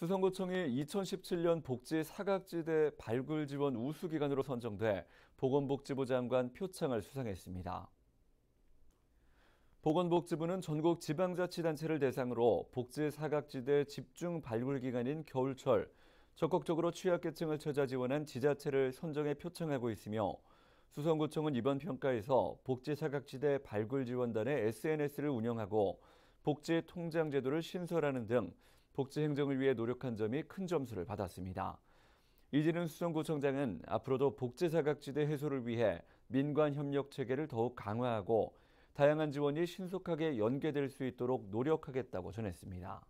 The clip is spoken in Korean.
수성구청이 2017년 복지 사각지대 발굴 지원 우수기관으로 선정돼 보건복지부 장관 표창을 수상했습니다. 보건복지부는 전국 지방자치단체를 대상으로 복지 사각지대 집중 발굴 기간인 겨울철 적극적으로 취약계층을 찾아 지원한 지자체를 선정해 표창하고 있으며 수성구청은 이번 평가에서 복지 사각지대 발굴 지원단의 SNS를 운영하고 복지 통장 제도를 신설하는 등 복지 행정을 위해 노력한 점이 큰 점수를 받았습니다. 이진은 수성구청장은 앞으로도 복지 사각지대 해소를 위해 민관 협력 체계를 더욱 강화하고 다양한 지원이 신속하게 연계될 수 있도록 노력하겠다고 전했습니다.